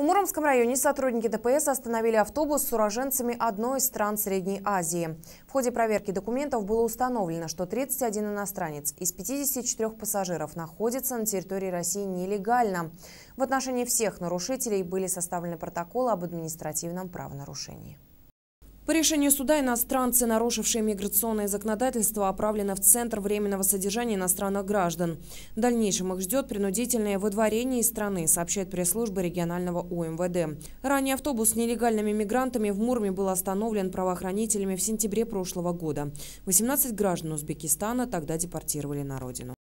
В Муромском районе сотрудники ДПС остановили автобус с уроженцами одной из стран Средней Азии. В ходе проверки документов было установлено, что 31 иностранец из 54 пассажиров находится на территории России нелегально. В отношении всех нарушителей были составлены протоколы об административном правонарушении. По решению суда иностранцы, нарушившие миграционное законодательство, отправлены в Центр временного содержания иностранных граждан. В дальнейшем их ждет принудительное выдворение из страны, сообщает пресс-служба регионального УМВД. Ранее автобус с нелегальными мигрантами в Мурме был остановлен правоохранителями в сентябре прошлого года. 18 граждан Узбекистана тогда депортировали на родину.